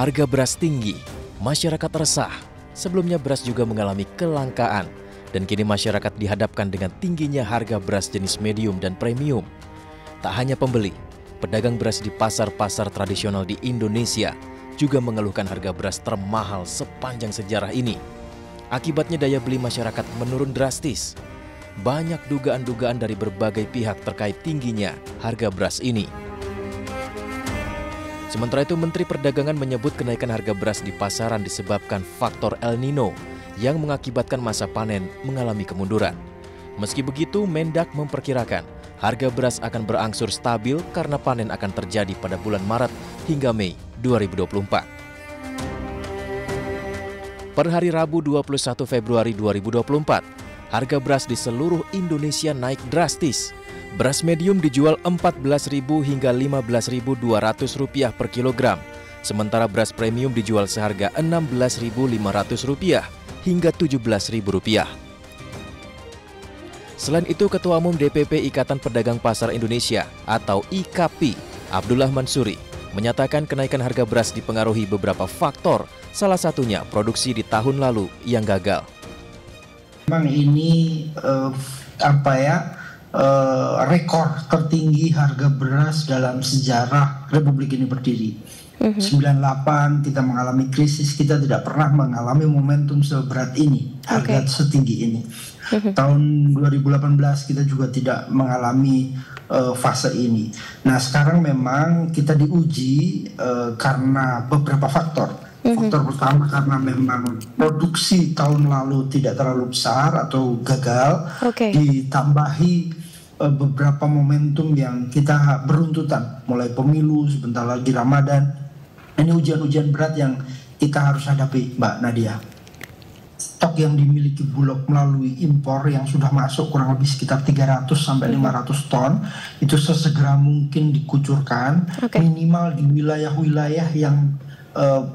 Harga beras tinggi, masyarakat resah. Sebelumnya beras juga mengalami kelangkaan dan kini masyarakat dihadapkan dengan tingginya harga beras jenis medium dan premium. Tak hanya pembeli, pedagang beras di pasar-pasar tradisional di Indonesia juga mengeluhkan harga beras termahal sepanjang sejarah ini. Akibatnya daya beli masyarakat menurun drastis. Banyak dugaan-dugaan dari berbagai pihak terkait tingginya harga beras ini. Sementara itu, Menteri Perdagangan menyebut kenaikan harga beras di pasaran disebabkan faktor El Nino yang mengakibatkan masa panen mengalami kemunduran. Meski begitu, Mendak memperkirakan harga beras akan berangsur stabil karena panen akan terjadi pada bulan Maret hingga Mei 2024. Per hari Rabu 21 Februari 2024, harga beras di seluruh Indonesia naik drastis Beras medium dijual Rp14.000 hingga Rp15.200 per kilogram, sementara beras premium dijual seharga Rp16.500 hingga Rp17.000. Selain itu, Ketua Umum DPP Ikatan Pedagang Pasar Indonesia atau IKP, Abdullah Mansuri, menyatakan kenaikan harga beras dipengaruhi beberapa faktor, salah satunya produksi di tahun lalu yang gagal. Memang ini uh, apa ya? Eh, rekor tertinggi harga beras dalam sejarah Republik ini berdiri. Mm -hmm. 98 kita mengalami krisis, kita tidak pernah mengalami momentum seberat ini, harga okay. setinggi ini. Mm -hmm. Tahun 2018 kita juga tidak mengalami uh, fase ini. Nah, sekarang memang kita diuji uh, karena beberapa faktor. Mhm. Faktor pertama karena memang produksi tahun lalu tidak terlalu besar atau gagal, okay. ditambahi Eh, beberapa momentum yang kita beruntutan mulai pemilu sebentar lagi Ramadan ini hujan-hujan berat yang kita harus hadapi Mbak Nadia stok yang dimiliki Bulog melalui impor yang sudah masuk kurang lebih sekitar 300 sampai 500 mm-hmm. ton itu sesegera mungkin dikucurkan okay. minimal di wilayah-wilayah yang uh,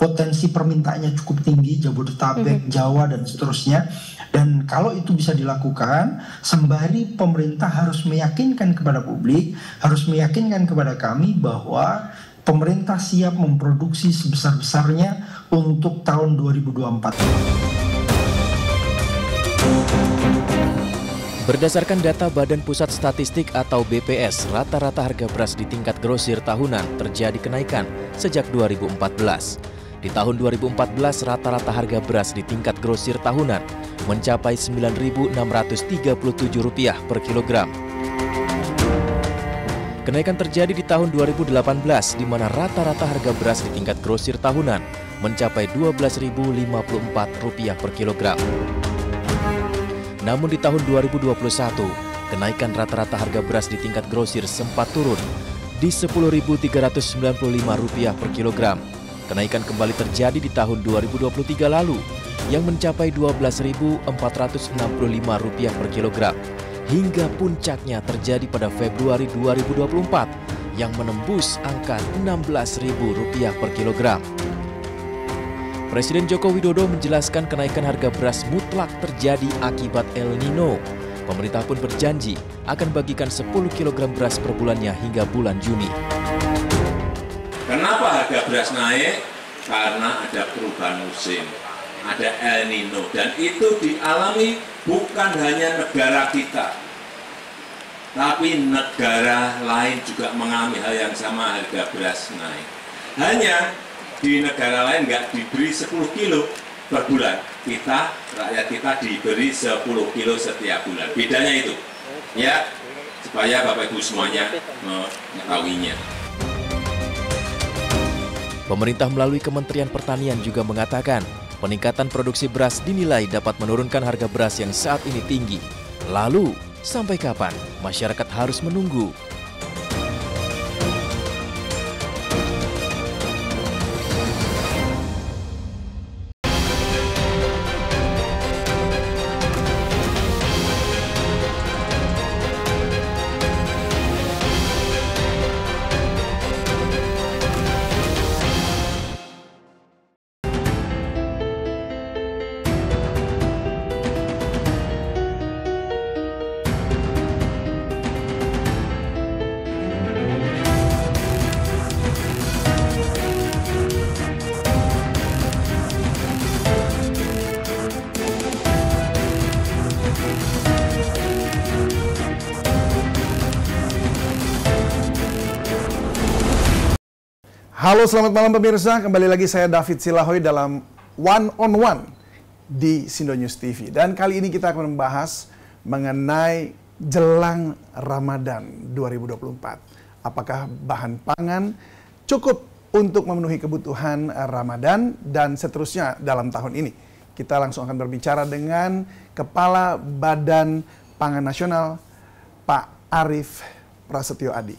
potensi permintaannya cukup tinggi Jabodetabek, mm -hmm. Jawa dan seterusnya dan kalau itu bisa dilakukan, sembari pemerintah harus meyakinkan kepada publik, harus meyakinkan kepada kami bahwa pemerintah siap memproduksi sebesar-besarnya untuk tahun 2024. Berdasarkan data Badan Pusat Statistik atau BPS, rata-rata harga beras di tingkat grosir tahunan terjadi kenaikan sejak 2014. Di tahun 2014, rata-rata harga beras di tingkat grosir tahunan mencapai Rp9.637 per kilogram. Kenaikan terjadi di tahun 2018, di mana rata-rata harga beras di tingkat grosir tahunan mencapai Rp12.054 per kilogram. Namun di tahun 2021, kenaikan rata-rata harga beras di tingkat grosir sempat turun di Rp10.395 per kilogram Kenaikan kembali terjadi di tahun 2023 lalu yang mencapai Rp12.465 per kilogram hingga puncaknya terjadi pada Februari 2024 yang menembus angka Rp16.000 per kilogram. Presiden Joko Widodo menjelaskan kenaikan harga beras mutlak terjadi akibat El Nino. Pemerintah pun berjanji akan bagikan 10 kg beras per bulannya hingga bulan Juni harga beras naik? Karena ada perubahan musim, ada El Nino, dan itu dialami bukan hanya negara kita, tapi negara lain juga mengalami hal yang sama harga beras naik. Hanya di negara lain nggak diberi 10 kilo per bulan, kita rakyat kita diberi 10 kilo setiap bulan. Bedanya itu, ya supaya Bapak Ibu semuanya mengetahuinya. Pemerintah melalui Kementerian Pertanian juga mengatakan, peningkatan produksi beras dinilai dapat menurunkan harga beras yang saat ini tinggi. Lalu, sampai kapan masyarakat harus menunggu selamat malam pemirsa. Kembali lagi saya David Silahoy dalam One on One di Sindo News TV. Dan kali ini kita akan membahas mengenai jelang Ramadan 2024. Apakah bahan pangan cukup untuk memenuhi kebutuhan Ramadan dan seterusnya dalam tahun ini? Kita langsung akan berbicara dengan Kepala Badan Pangan Nasional, Pak Arief Prasetyo Adi.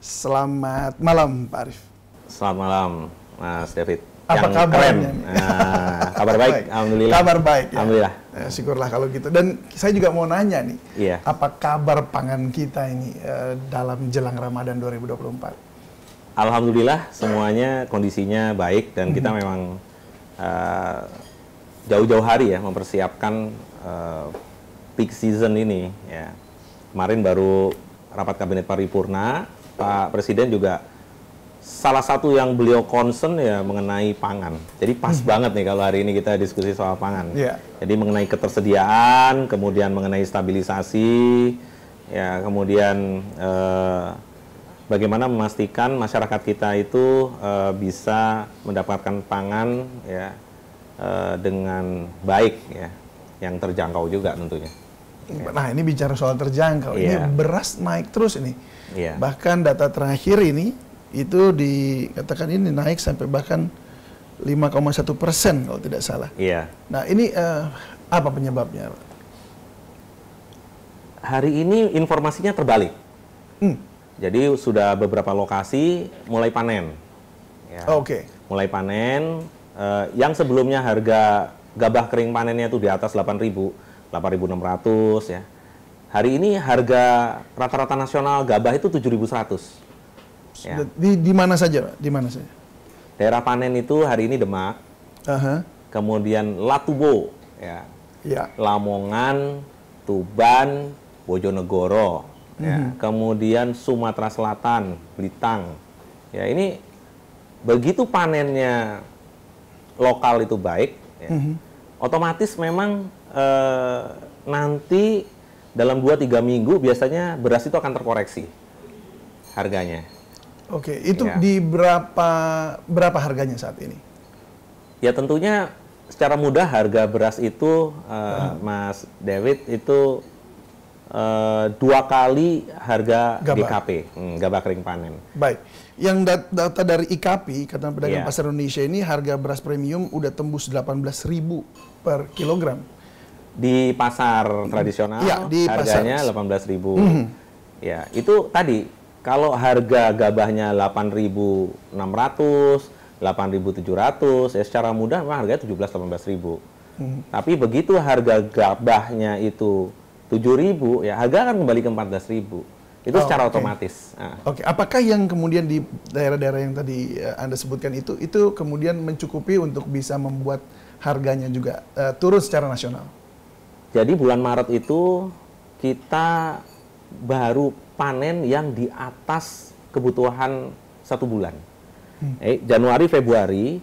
Selamat malam, Pak Arief. Selamat malam, Mas David. Apa yang kabar? Keren. Nah, kabar baik, baik, alhamdulillah. Kabar baik. Ya. Alhamdulillah. Ya, syukurlah kalau gitu. Dan saya juga mau nanya nih, iya. apa kabar pangan kita ini uh, dalam jelang Ramadan 2024? Alhamdulillah semuanya kondisinya baik dan hmm. kita mhm. memang eh, jauh-jauh hari ya mempersiapkan uh, peak season ini ya. Kemarin baru rapat kabinet paripurna, Pak Presiden juga salah satu yang beliau concern ya mengenai pangan. Jadi pas hmm. banget nih kalau hari ini kita diskusi soal pangan. Yeah. Jadi mengenai ketersediaan, kemudian mengenai stabilisasi, ya kemudian eh, bagaimana memastikan masyarakat kita itu eh, bisa mendapatkan pangan ya eh, dengan baik ya, yang terjangkau juga tentunya. Iya. Nah ini bicara soal terjangkau, yeah. ini iya. beras naik terus ini. Yeah. Bahkan data terakhir ini itu dikatakan ini naik sampai bahkan 5,1 persen kalau tidak salah. Iya. Nah ini uh, apa penyebabnya? Hari ini informasinya terbalik. Hmm. Jadi sudah beberapa lokasi mulai panen. Ya. Oh, Oke. Okay. Mulai panen. Uh, yang sebelumnya harga gabah kering panennya itu di atas 8.000, 8.600 ya. Hari ini harga rata-rata nasional gabah itu 7.100. Ya. ya. Di, di mana saja, Pak? Di mana saja? Daerah panen itu hari ini Demak. Uh -huh. Kemudian Latubo, ya. ya. Lamongan, Tuban, Bojonegoro, uh -huh. ya. Mhm. Kemudian Sumatera Selatan, Blitang. Ya, ini begitu panennya lokal itu baik, ya, uh mhm. -huh. otomatis memang eh, nanti dalam 2-3 minggu biasanya beras itu akan terkoreksi harganya. Oke, okay. itu ya. di berapa berapa harganya saat ini? Ya tentunya secara mudah harga beras itu uh, Mas David itu uh, dua kali harga gabah. DKP, hmm, gabah kering panen. Baik. Yang data dari IKP, Ikatan Pedagang yeah. Pasar Indonesia ini harga beras premium udah tembus 18.000 per kilogram. Di pasar tradisional ya, di harganya pasar. 18.000. Mm -hmm. Ya, itu tadi kalau harga gabahnya 8.600, 8.700, ya secara mudah memang harganya 17-18.000. Hmm. Tapi begitu harga gabahnya itu 7.000 ya harga akan kembali ke 14.000. Itu oh, secara okay. otomatis. Nah. Oke, okay. apakah yang kemudian di daerah-daerah yang tadi eh, Anda sebutkan itu itu kemudian mencukupi untuk bisa membuat harganya juga uh, turun secara nasional? Jadi bulan Maret itu kita baru panen yang di atas kebutuhan satu bulan. Hmm. Eh, Januari Februari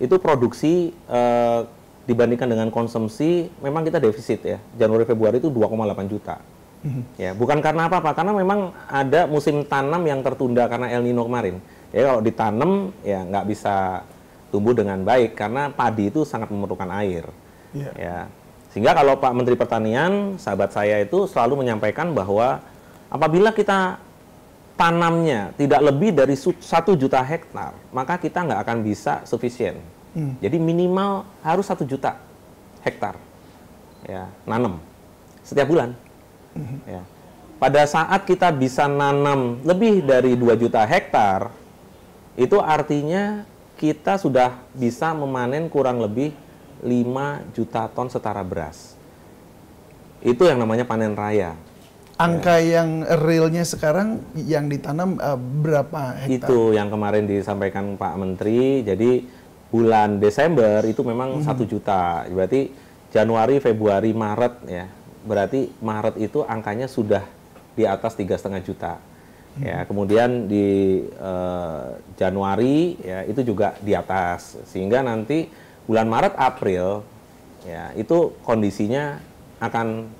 itu produksi eh, dibandingkan dengan konsumsi memang kita defisit ya. Januari Februari itu 2,8 juta. Hmm. Ya, bukan karena apa-apa, karena memang ada musim tanam yang tertunda karena El Nino kemarin. Ya kalau ditanam ya nggak bisa tumbuh dengan baik karena padi itu sangat memerlukan air. Yeah. Ya. Sehingga kalau Pak Menteri Pertanian, sahabat saya itu selalu menyampaikan bahwa Apabila kita tanamnya tidak lebih dari satu juta hektar, maka kita nggak akan bisa sufisien. Hmm. Jadi minimal harus satu juta hektar ya nanam setiap bulan. Hmm. Ya. Pada saat kita bisa nanam lebih dari 2 juta hektar, itu artinya kita sudah bisa memanen kurang lebih 5 juta ton setara beras. Itu yang namanya panen raya. Angka ya. yang realnya sekarang yang ditanam uh, berapa hektar? Itu yang kemarin disampaikan Pak Menteri. Jadi bulan Desember itu memang hmm. satu hmm. juta. Berarti Januari, Februari, Maret ya. Berarti Maret itu angkanya sudah di atas tiga setengah juta. Hmm. Ya, kemudian di uh, Januari ya itu juga di atas. Sehingga nanti bulan Maret, April ya itu kondisinya akan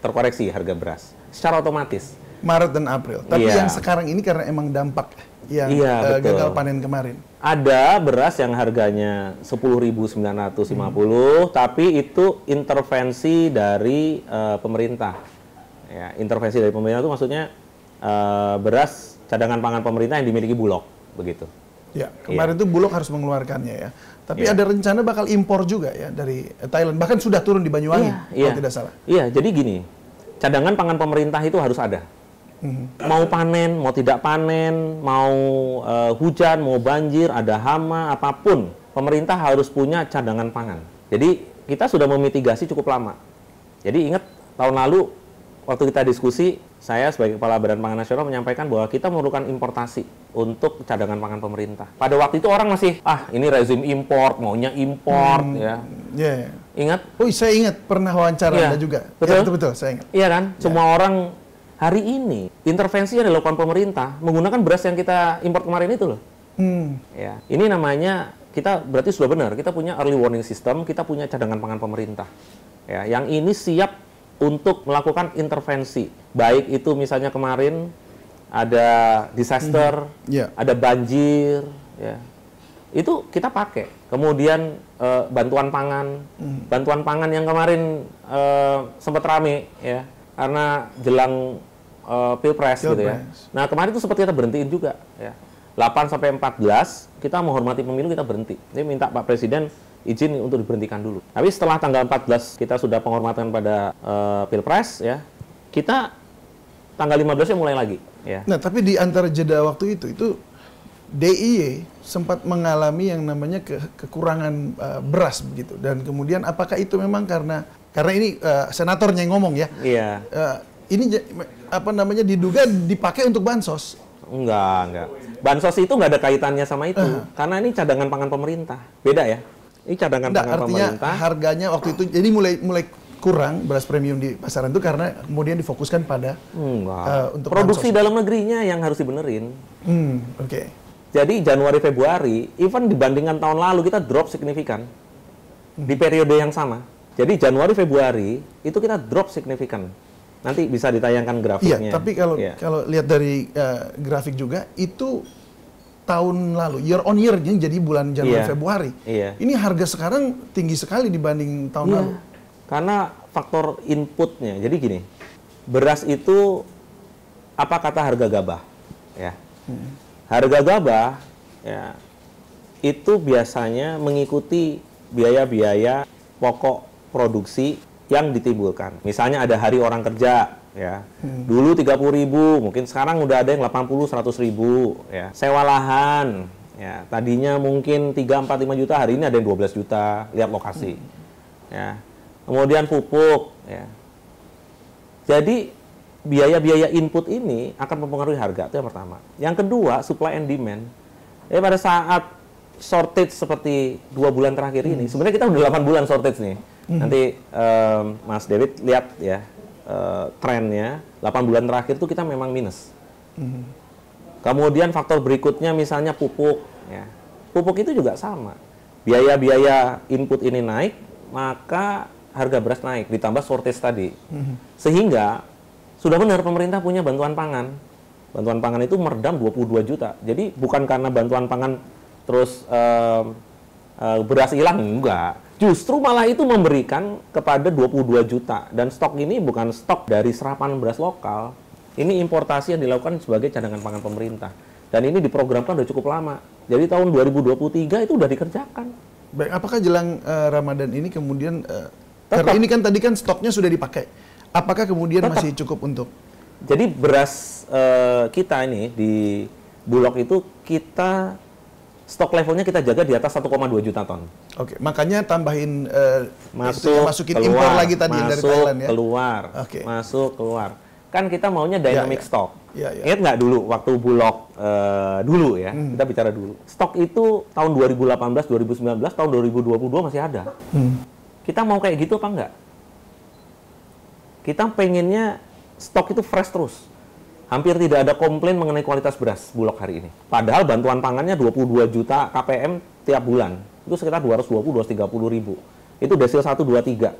terkoreksi harga beras secara otomatis. Maret dan April. Tapi yeah. yang sekarang ini karena emang dampak yang yeah, iya, uh, betul. gagal panen kemarin. Ada beras yang harganya 10.950, hmm. tapi itu intervensi dari uh, pemerintah. Ya, intervensi dari pemerintah itu maksudnya uh, beras cadangan pangan pemerintah yang dimiliki Bulog, begitu. Ya, iya. kemarin itu Bulog harus mengeluarkannya ya. Tapi yeah. ada rencana bakal impor juga ya dari eh, Thailand. Bahkan sudah turun di Banyuwangi yeah, kalau iya. tidak salah. Iya, jadi gini, cadangan pangan pemerintah itu harus ada. Hmm. Mau panen, mau tidak panen, mau uh, hujan, mau banjir, ada hama, apapun, pemerintah harus punya cadangan pangan. Jadi kita sudah memitigasi cukup lama. Jadi ingat tahun lalu waktu kita diskusi, saya sebagai kepala Badan Pangan Nasional menyampaikan bahwa kita memerlukan importasi untuk cadangan pangan pemerintah. Pada waktu itu orang masih ah ini rezim import, maunya import, hmm, ya. Yeah. Ingat? Oh, iya, saya ingat pernah wawancara ya. Anda juga. Iya, betul? Ya, betul, betul, saya ingat. Iya kan? Ya. Semua orang hari ini intervensi yang dilakukan pemerintah menggunakan beras yang kita import kemarin itu loh. Hmm. Ya, ini namanya kita berarti sudah benar. Kita punya early warning system, kita punya cadangan pangan pemerintah. Ya, yang ini siap untuk melakukan intervensi. Baik itu misalnya kemarin ada disaster, mm -hmm. yeah. ada banjir, ya. Itu kita pakai. Kemudian Eh, bantuan pangan. Hmm. Bantuan pangan yang kemarin uh, sempat rame ya karena jelang uh, eh, pilpres, pilpres gitu ya. Nah, kemarin itu sempat kita berhentiin juga ya. 8 sampai 14 kita menghormati pemilu kita berhenti. Ini minta Pak Presiden izin untuk diberhentikan dulu. Tapi setelah tanggal 14 kita sudah penghormatan pada uh, Pilpres ya. Kita tanggal 15 nya mulai lagi ya. Nah, tapi di antara jeda waktu itu itu DIY sempat mengalami yang namanya ke, kekurangan uh, beras begitu dan kemudian apakah itu memang karena karena ini uh, senatornya yang ngomong ya iya uh, ini apa namanya diduga dipakai untuk bansos enggak enggak bansos itu enggak ada kaitannya sama itu uh. karena ini cadangan pangan pemerintah beda ya ini cadangan enggak, pangan artinya pemerintah harganya waktu itu jadi mulai mulai kurang beras premium di pasaran itu karena kemudian difokuskan pada uh, untuk produksi bansos. dalam negerinya yang harus dibenerin. Hmm, oke. Okay. Jadi Januari Februari, even dibandingkan tahun lalu kita drop signifikan di periode yang sama. Jadi Januari Februari itu kita drop signifikan. Nanti bisa ditayangkan grafiknya. Iya, tapi kalau ya. kalau lihat dari uh, grafik juga itu tahun lalu year on year jadi bulan Januari yeah. Februari. Iya. Ini harga sekarang tinggi sekali dibanding tahun iya. lalu. Karena faktor inputnya. Jadi gini, beras itu apa kata harga gabah ya. Hmm Harga gabah ya, itu biasanya mengikuti biaya-biaya pokok produksi yang ditimbulkan. Misalnya ada hari orang kerja, ya. Hmm. Dulu 30.000, mungkin sekarang udah ada yang 80, 100.000 ya. Sewa lahan, ya. Tadinya mungkin 3, 4, 5 juta, hari ini ada yang 12 juta, lihat lokasi. Hmm. Ya. Kemudian pupuk, ya. Jadi biaya-biaya input ini akan mempengaruhi harga itu yang pertama. Yang kedua supply and demand. Jadi pada saat shortage seperti dua bulan terakhir hmm. ini, sebenarnya kita udah 8 bulan shortage nih. Hmm. Nanti um, Mas David lihat ya uh, eh, trennya 8 bulan terakhir tuh kita memang minus. Hmm. Kemudian faktor berikutnya misalnya pupuk ya. Pupuk itu juga sama. Biaya-biaya input ini naik, maka harga beras naik ditambah shortage tadi. Hmm. Sehingga sudah benar pemerintah punya bantuan pangan. Bantuan pangan itu meredam 22 juta. Jadi bukan karena bantuan pangan terus uh, uh, beras hilang enggak. Justru malah itu memberikan kepada 22 juta dan stok ini bukan stok dari serapan beras lokal. Ini importasi yang dilakukan sebagai cadangan pangan pemerintah. Dan ini diprogramkan sudah cukup lama. Jadi tahun 2023 itu sudah dikerjakan. Baik, apakah jelang uh, Ramadan ini kemudian uh, ini kan tadi kan stoknya sudah dipakai Apakah kemudian Tetap. masih cukup untuk? Jadi beras uh, kita ini di Bulog itu kita stok levelnya kita jaga di atas 1,2 juta ton. Oke, makanya tambahin uh, masuk masukin keluar, impor lagi tadi masuk, dari Thailand ya. keluar. Okay. Masuk keluar. Kan kita maunya dynamic ya, ya. stock. Ya, ya. Ingat nggak dulu waktu Bulog uh, dulu ya, hmm. kita bicara dulu. Stok itu tahun 2018, 2019, tahun 2022 masih ada. Hmm. Kita mau kayak gitu apa nggak? kita pengennya stok itu fresh terus. Hampir tidak ada komplain mengenai kualitas beras Bulog hari ini. Padahal bantuan pangannya 22 juta KPM tiap bulan. Itu sekitar 220-230 ribu. Itu desil 123.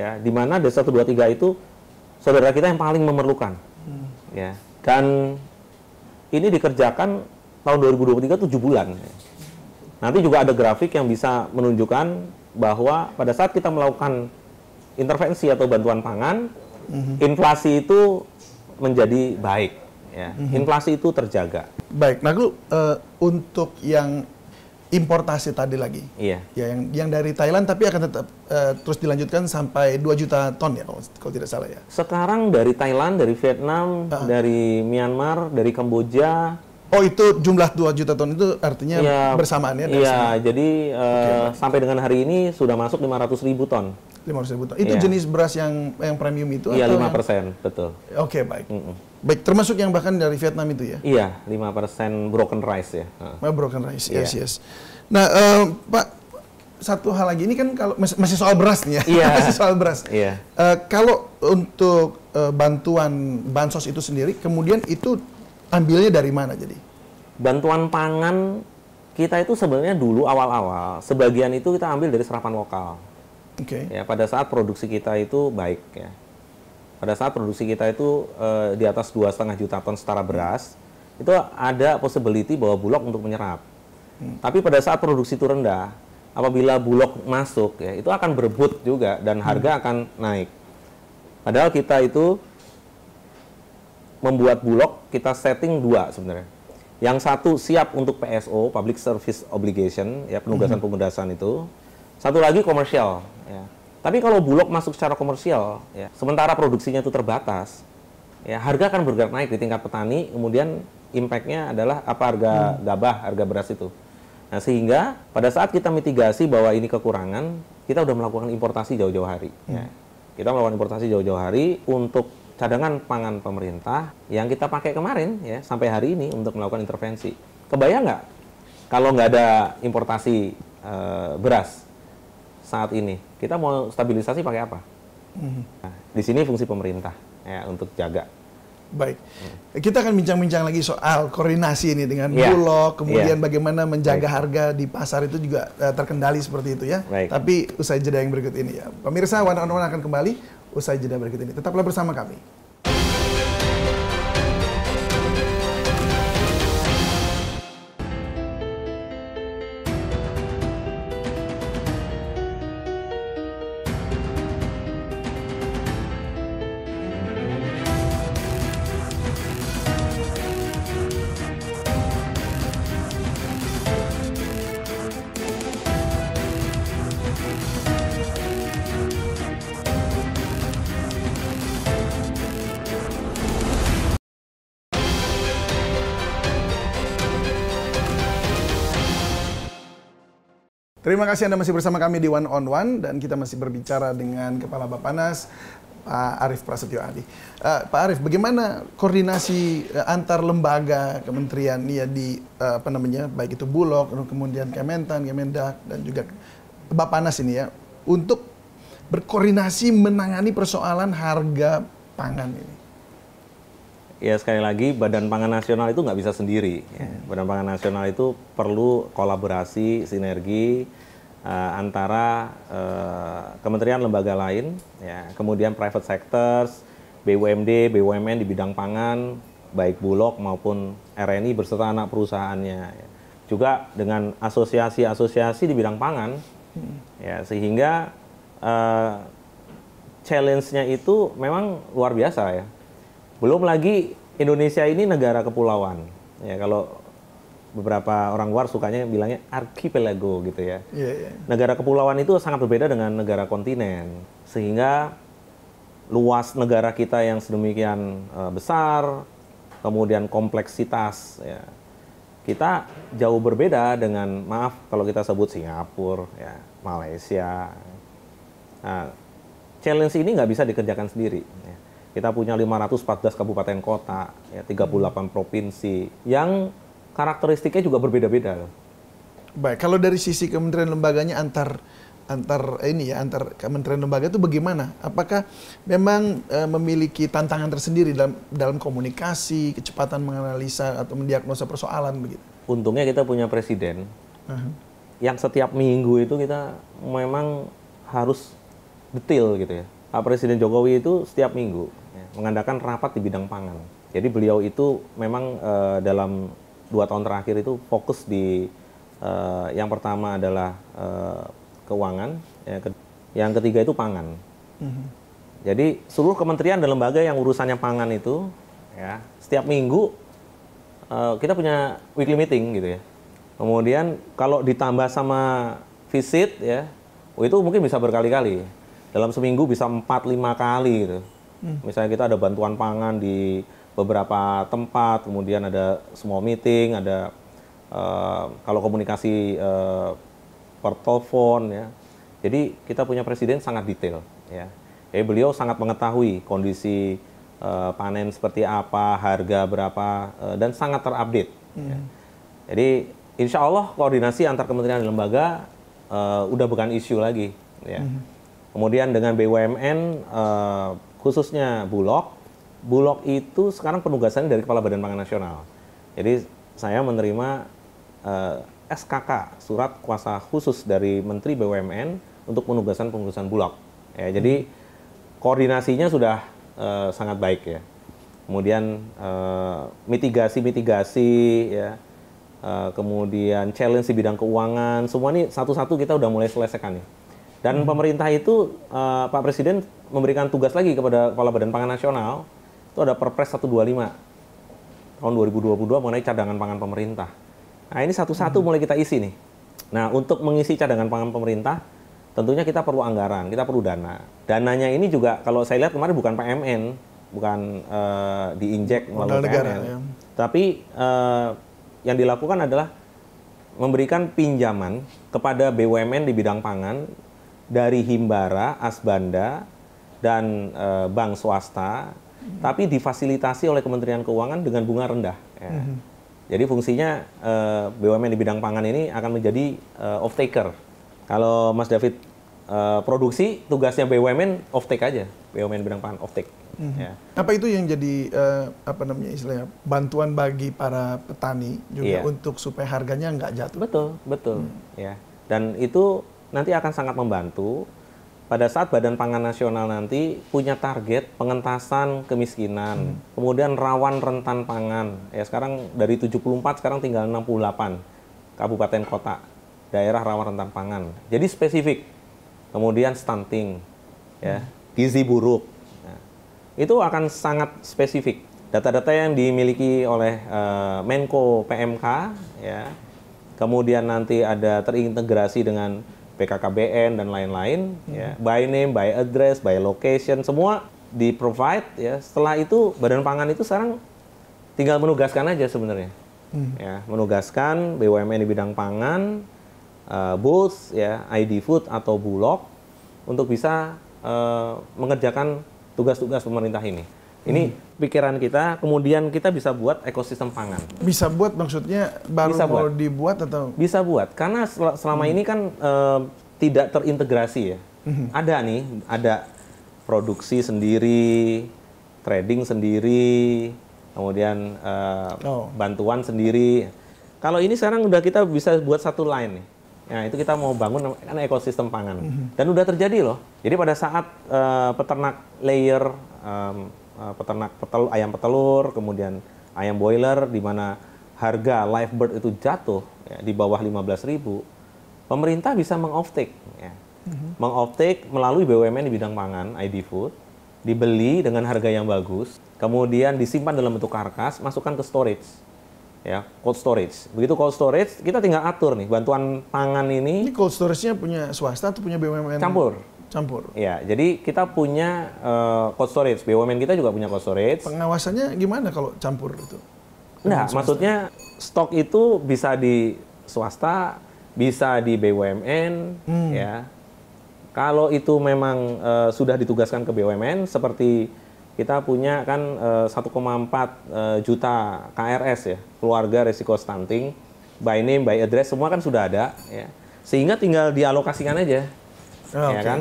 Ya, di mana desil 123 itu saudara kita yang paling memerlukan. Hmm. Ya. Dan ini dikerjakan tahun 2023 7 bulan. Nanti juga ada grafik yang bisa menunjukkan bahwa pada saat kita melakukan intervensi atau bantuan pangan, mm inflasi itu menjadi baik. Ya. Mhm. Inflasi itu terjaga. Baik, nah lu uh, eh, untuk yang importasi tadi lagi, iya. ya yang yang dari Thailand tapi akan tetap uh, terus dilanjutkan sampai 2 juta ton ya kalau, kalau tidak salah ya. Sekarang dari Thailand, dari Vietnam, uh-huh. dari Myanmar, dari Kamboja, Oh itu jumlah 2 juta ton itu artinya iya. ya, bersamaannya? Iya, jadi uh, eh, okay. sampai dengan hari ini sudah masuk 500 ribu ton. 500 ribu ton. Itu ya. jenis beras yang yang premium itu? Iya, lima 5 persen, yang... betul. Oke, okay, baik. Mm -mm. Baik, termasuk yang bahkan dari Vietnam itu ya? Iya, 5 persen broken rice ya. Uh. Broken rice, iya. yes, yeah. yes. Nah, uh, Pak, satu hal lagi ini kan kalau masih, soal beras nih ya yeah. masih soal beras yeah. Iya. uh, kalau untuk uh, bantuan bansos itu sendiri kemudian itu ambilnya dari mana jadi? Bantuan pangan kita itu sebenarnya dulu awal-awal sebagian itu kita ambil dari serapan lokal. Oke. Okay. Ya pada saat produksi kita itu baik ya. Pada saat produksi kita itu eh, di atas dua setengah juta ton setara beras hmm. itu ada possibility bahwa bulog untuk menyerap. Hmm. Tapi pada saat produksi itu rendah, apabila bulog masuk ya itu akan berebut juga dan harga hmm. akan naik. Padahal kita itu membuat bulog kita setting dua sebenarnya. Yang satu siap untuk PSO (Public Service Obligation) ya penugasan mm pemudasan itu. Satu lagi komersial. Ya. Tapi kalau bulog masuk secara komersial, ya, sementara produksinya itu terbatas, ya harga akan bergerak naik di tingkat petani. Kemudian impactnya adalah apa harga hmm. gabah, harga beras itu. Nah sehingga pada saat kita mitigasi bahwa ini kekurangan, kita sudah melakukan importasi jauh-jauh hari. Ya. Hmm. Ya. Kita melakukan importasi jauh-jauh hari untuk cadangan pangan pemerintah yang kita pakai kemarin ya sampai hari ini untuk melakukan intervensi. Kebayang nggak kalau nggak ada importasi e, beras saat ini kita mau stabilisasi pakai apa? Mhm. Nah, di sini fungsi pemerintah ya untuk jaga. Baik, hmm. kita akan bincang-bincang lagi soal koordinasi ini dengan yeah. Bulog, kemudian yeah. bagaimana menjaga Baik. harga di pasar itu juga eh, terkendali seperti itu ya. Baik. Tapi usai jeda yang berikut ini ya. Pemirsa, One on One akan kembali usai jeda berikut ini. Tetaplah bersama kami. Terima kasih Anda masih bersama kami di One on One dan kita masih berbicara dengan Kepala Bapanas Pak Arief Prasetyo Adi. Uh, Pak Arief, bagaimana koordinasi uh, antar lembaga kementerian ya di uh, apa namanya baik itu Bulog kemudian Kementan, Kemendak dan juga Bapanas ini ya untuk berkoordinasi menangani persoalan harga pangan ini? Ya sekali lagi Badan Pangan Nasional itu nggak bisa sendiri. Ya. Badan Pangan Nasional itu perlu kolaborasi, sinergi, uh, antara uh, kementerian lembaga lain, ya, kemudian private sectors, BUMD, BUMN di bidang pangan, baik Bulog maupun RNI berserta anak perusahaannya. Ya. Juga dengan asosiasi-asosiasi di bidang pangan, hmm. ya, sehingga uh, challenge-nya itu memang luar biasa ya. Belum lagi Indonesia ini negara kepulauan. Ya, kalau beberapa orang luar sukanya bilangnya archipelago gitu ya. Yeah, yeah. Negara kepulauan itu sangat berbeda dengan negara kontinen, sehingga luas negara kita yang sedemikian uh, besar, kemudian kompleksitas, ya. kita jauh berbeda dengan maaf kalau kita sebut Singapura, ya, Malaysia. Nah, challenge ini nggak bisa dikerjakan sendiri. Ya. Kita punya 514 kabupaten kota, ya, 38 provinsi yang karakteristiknya juga berbeda-beda. Kan? Baik, kalau dari sisi kementerian lembaganya antar antar ini ya antar kementerian lembaga itu bagaimana? Apakah memang e, memiliki tantangan tersendiri dalam dalam komunikasi, kecepatan menganalisa atau mendiagnosa persoalan begitu? Untungnya kita punya presiden uh-huh. yang setiap minggu itu kita memang harus detail gitu ya. Pak Presiden Jokowi itu setiap minggu ya, mengadakan rapat di bidang pangan. Jadi beliau itu memang e, dalam dua tahun terakhir itu fokus di uh, yang pertama adalah uh, keuangan, yang, ke yang ketiga itu pangan. Mm-hmm. Jadi seluruh kementerian dan lembaga yang urusannya pangan itu, ya setiap minggu uh, kita punya weekly meeting gitu ya. Kemudian kalau ditambah sama visit ya, oh itu mungkin bisa berkali-kali. Dalam seminggu bisa 4-5 kali gitu. Mm. Misalnya kita ada bantuan pangan di beberapa tempat, kemudian ada small meeting, ada uh, kalau komunikasi uh, per telepon ya. Jadi kita punya presiden sangat detail ya. Jadi beliau sangat mengetahui kondisi uh, panen seperti apa, harga berapa, uh, dan sangat terupdate. Ya. Hmm. Ya. Jadi insya Allah koordinasi antar kementerian dan lembaga uh, udah bukan isu lagi. Ya. Hmm. Kemudian dengan BUMN uh, khususnya Bulog Bulog itu sekarang penugasan dari Kepala Badan Pangan Nasional. Jadi saya menerima uh, eh, SKK, surat kuasa khusus dari Menteri BUMN untuk penugasan pengurusan Bulog. Ya, jadi koordinasinya sudah uh, sangat baik ya. Kemudian eh, mitigasi-mitigasi ya. Uh, kemudian challenge di bidang keuangan, semua ini satu-satu kita udah mulai selesaikan nih. Dan hmm. pemerintah itu uh, Pak Presiden memberikan tugas lagi kepada Kepala Badan Pangan Nasional itu ada Perpres 125 tahun 2022 mengenai cadangan pangan pemerintah. Nah ini satu-satu hmm. mulai kita isi nih. Nah untuk mengisi cadangan pangan pemerintah tentunya kita perlu anggaran, kita perlu dana. Dananya ini juga kalau saya lihat kemarin bukan PMN, bukan uh, diinjek melalui negara, ya. tapi uh, yang dilakukan adalah memberikan pinjaman kepada BUMN di bidang pangan dari Himbara, Asbanda, dan e, bank swasta tapi difasilitasi oleh Kementerian Keuangan dengan bunga rendah. Ya. Mm -hmm. Jadi fungsinya uh, eh, BUMN di bidang pangan ini akan menjadi uh, eh, off taker. Kalau Mas David uh, produksi, tugasnya BUMN off take aja. BUMN bidang pangan off take. Mm -hmm. ya. Apa itu yang jadi uh, apa namanya istilahnya bantuan bagi para petani juga yeah. untuk supaya harganya nggak jatuh? Betul, betul. Mm. Ya. Dan itu nanti akan sangat membantu pada saat Badan Pangan Nasional nanti punya target pengentasan kemiskinan, hmm. kemudian rawan rentan pangan. Ya sekarang dari 74 sekarang tinggal 68 kabupaten kota daerah rawan rentan pangan. Jadi spesifik. Kemudian stunting ya, hmm. gizi buruk. Ya. itu akan sangat spesifik. Data-data yang dimiliki oleh uh, Menko PMK ya. Kemudian nanti ada terintegrasi dengan PKKBN dan lain-lain hmm. ya by name by address by location semua di provide ya setelah itu badan pangan itu sekarang tinggal menugaskan aja sebenarnya hmm. ya menugaskan BUMN di bidang pangan uh, ya ID Food atau Bulog untuk bisa uh, mengerjakan tugas-tugas pemerintah ini ini hmm pikiran kita, kemudian kita bisa buat ekosistem pangan. Bisa buat maksudnya baru bisa mau buat. dibuat atau? Bisa buat, karena sel selama hmm. ini kan e, tidak terintegrasi ya. Hmm. Ada nih, ada produksi sendiri, trading sendiri, kemudian e, oh. bantuan sendiri. Kalau ini sekarang udah kita bisa buat satu line nih. Nah, itu kita mau bangun kan ekosistem pangan. Hmm. Dan udah terjadi loh. Jadi pada saat uh, peternak layer um, Eh, peternak petel, ayam petelur, kemudian ayam boiler di mana harga live bird itu jatuh ya, di bawah 15.000, pemerintah bisa meng off ya. Mm-hmm. Mengofftake melalui BUMN di bidang pangan, ID Food, dibeli dengan harga yang bagus, kemudian disimpan dalam bentuk karkas, masukkan ke storage. Ya, cold storage. Begitu cold storage, kita tinggal atur nih bantuan pangan ini. Ini cold storage-nya punya swasta atau punya BUMN? Campur campur. Ya, jadi kita punya uh, cold storage. BUMN kita juga punya cold storage. Pengawasannya gimana kalau campur itu? Nah, maksudnya stok itu bisa di swasta, bisa di BUMN, hmm. ya. Kalau itu memang uh, sudah ditugaskan ke BUMN, seperti kita punya kan uh, 1,4 uh, juta KRS ya, keluarga resiko stunting, by name, by address, semua kan sudah ada, ya. Sehingga tinggal dialokasikan aja, oh, ya okay. kan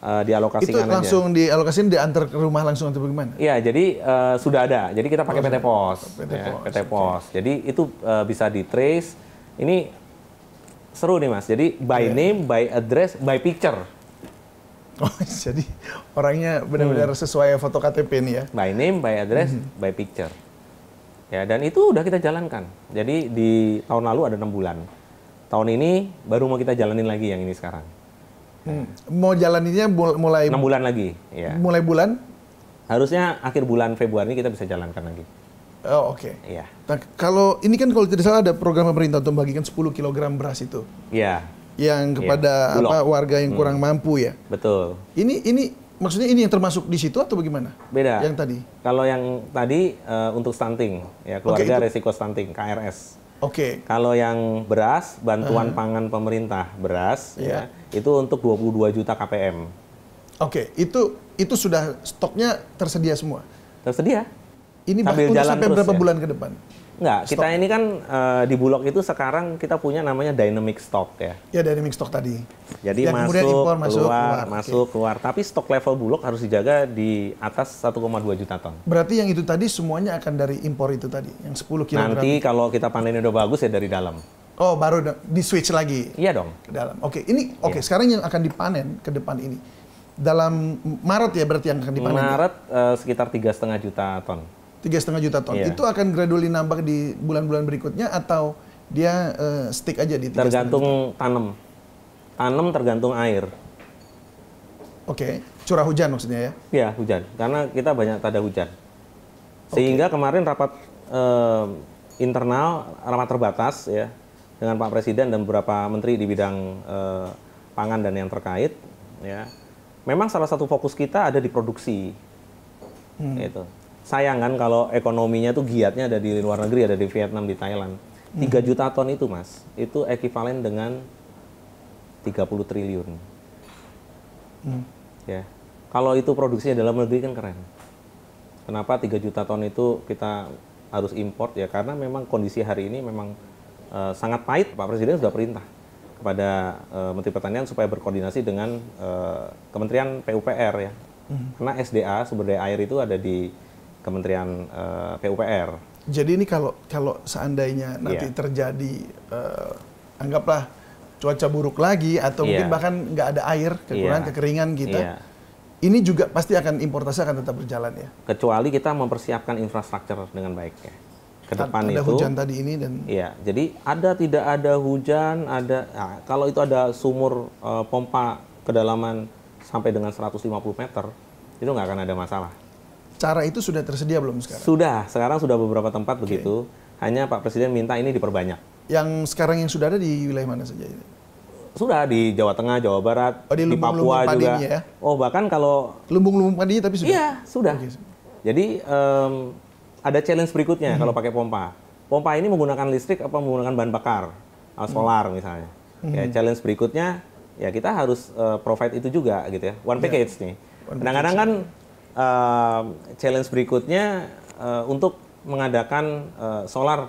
uh, dialokasikan itu langsung aja. dialokasikan diantar ke rumah langsung atau bagaimana? Iya, jadi uh, sudah ada. Jadi kita pakai oh, PT Pos. PT ya, Pos. PT Pos. Okay. Jadi itu uh, bisa di trace. Ini seru nih Mas. Jadi by yeah. name, by address, by picture. Oh, jadi orangnya benar-benar hmm. sesuai foto KTP nih ya. By name, by address, hmm. by picture. Ya, dan itu udah kita jalankan. Jadi di tahun lalu ada enam bulan. Tahun ini baru mau kita jalanin lagi yang ini sekarang. Hmm. Mau jalaninnya mulai enam bulan lagi. Ya. Mulai bulan? Harusnya akhir bulan Februari kita bisa jalankan lagi. Oh oke. Okay. Iya. Nah, kalau ini kan kalau tidak salah ada program pemerintah untuk membagikan 10 kg beras itu. Iya. Yang iya. kepada ya. apa warga yang hmm. kurang mampu ya. Betul. Ini ini maksudnya ini yang termasuk di situ atau bagaimana? Beda. Yang tadi. Kalau yang tadi uh, untuk stunting ya keluarga okay, resiko stunting KRS. Oke. Okay. Kalau yang beras, bantuan uh. pangan pemerintah beras yeah. ya, itu untuk 22 juta KPM. Oke, okay. itu itu sudah stoknya tersedia semua. Tersedia. Ini sambil sampai berapa ya? bulan ke depan? Enggak, kita ini kan uh, di Bulog itu sekarang kita punya namanya dynamic stock ya. Ya dynamic stock tadi. Jadi ya, masuk, impor, masuk, keluar, keluar masuk, keluar. Tapi stok level Bulog harus dijaga di atas 1,2 juta ton. Berarti yang itu tadi semuanya akan dari impor itu tadi, yang 10 kilo. Nanti kalau kita panennya udah bagus ya dari dalam. Oh, baru di switch lagi. Iya dong. Ke dalam. Oke, okay. ini iya. oke okay, yeah. sekarang yang akan dipanen ke depan ini. Dalam Maret ya berarti yang akan dipanen. Maret uh, sekitar tiga setengah juta ton tiga setengah juta ton. Yeah. Itu akan gradually nambah di bulan-bulan berikutnya atau dia uh, stick aja di Tergantung tanam. Tanam tergantung air. Oke, okay. curah hujan maksudnya ya? Iya hujan, karena kita banyak tada hujan. Sehingga okay. kemarin rapat uh, internal, rapat terbatas ya, dengan Pak Presiden dan beberapa menteri di bidang uh, pangan dan yang terkait, ya, memang salah satu fokus kita ada di produksi, hmm. itu sayang kan kalau ekonominya tuh giatnya ada di luar negeri, ada di Vietnam, di Thailand. 3 hmm. juta ton itu mas, itu ekivalen dengan 30 triliun. Hmm. Ya, kalau itu produksinya dalam negeri kan keren. Kenapa 3 juta ton itu kita harus import ya? Karena memang kondisi hari ini memang uh, sangat pahit. Pak Presiden sudah perintah kepada uh, Menteri Pertanian supaya berkoordinasi dengan uh, Kementerian PUPR ya. Hmm. Karena SDA sumber daya air itu ada di Kementerian uh, eh, PUPR. Jadi ini kalau kalau seandainya iya. nanti yeah. terjadi uh, anggaplah cuaca buruk lagi atau yeah. mungkin iya. bahkan nggak ada air iya. kekurangan yeah. kekeringan kita. Yeah. Ini juga pasti akan importasi akan tetap berjalan ya. Kecuali kita mempersiapkan infrastruktur dengan baik ya. Ke kan depan ada itu. hujan tadi ini dan. Iya, jadi ada tidak ada hujan, ada nah, kalau itu ada sumur uh, pompa kedalaman sampai dengan 150 meter, itu nggak akan ada masalah cara itu sudah tersedia belum sekarang? Sudah, sekarang sudah beberapa tempat okay. begitu. Hanya Pak Presiden minta ini diperbanyak. Yang sekarang yang sudah ada di wilayah mana saja? Ini? Sudah di Jawa Tengah, Jawa Barat, oh, di, di Papua juga. Ya? Oh bahkan kalau lumbung-lumbung padi tapi sudah. Iya sudah. Okay. Jadi um, ada challenge berikutnya hmm. kalau pakai pompa. Pompa ini menggunakan listrik atau menggunakan bahan bakar, ah, hmm. solar hmm. misalnya. Hmm. Ya challenge berikutnya ya kita harus uh, provide itu juga gitu ya. One iya. package yeah. nih. Kadang-kadang kan uh, challenge berikutnya uh, untuk mengadakan uh, solar